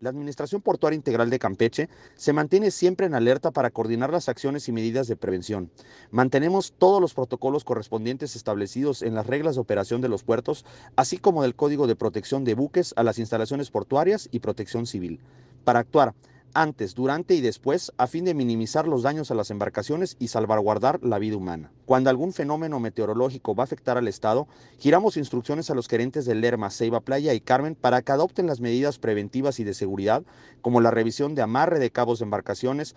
La Administración Portuaria Integral de Campeche se mantiene siempre en alerta para coordinar las acciones y medidas de prevención. Mantenemos todos los protocolos correspondientes establecidos en las reglas de operación de los puertos, así como del Código de Protección de Buques a las instalaciones portuarias y protección civil. Para actuar, antes, durante y después a fin de minimizar los daños a las embarcaciones y salvaguardar la vida humana. Cuando algún fenómeno meteorológico va a afectar al Estado, giramos instrucciones a los gerentes de Lerma, Ceiba Playa y Carmen para que adopten las medidas preventivas y de seguridad, como la revisión de amarre de cabos de embarcaciones.